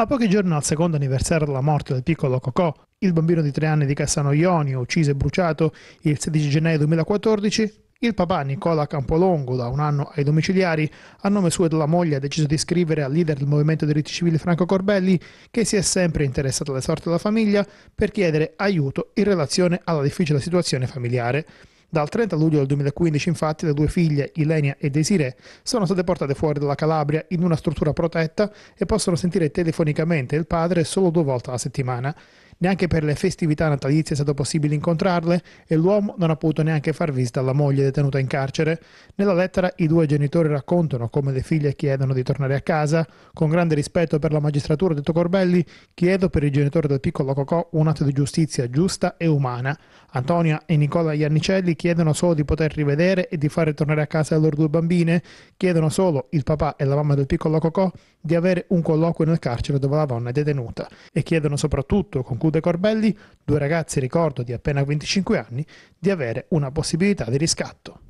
A pochi giorni dal secondo anniversario della morte del piccolo Cocò, il bambino di tre anni di Cassano Ionio, ucciso e bruciato il 16 gennaio 2014, il papà Nicola Campolongo, da un anno ai domiciliari, a nome suo e della moglie ha deciso di scrivere al leader del Movimento dei Diritti Civili Franco Corbelli, che si è sempre interessato alle sorti della famiglia, per chiedere aiuto in relazione alla difficile situazione familiare. Dal 30 luglio del 2015, infatti, le due figlie, Ilenia e Desiree, sono state portate fuori dalla Calabria in una struttura protetta e possono sentire telefonicamente il padre solo due volte alla settimana. Neanche per le festività natalizie è stato possibile incontrarle e l'uomo non ha potuto neanche far visita alla moglie detenuta in carcere. Nella lettera i due genitori raccontano come le figlie chiedono di tornare a casa. Con grande rispetto per la magistratura, detto Corbelli, chiedo per i genitori del piccolo Cocò un atto di giustizia giusta e umana. Antonia e Nicola Iannicelli chiedono solo di poter rivedere e di fare tornare a casa le loro due bambine. Chiedono solo, il papà e la mamma del piccolo Cocò, di avere un colloquio nel carcere dove la donna è detenuta. E chiedono soprattutto, conclude Cude Corbelli, due ragazzi, ricordo, di appena 25 anni, di avere una possibilità di riscatto.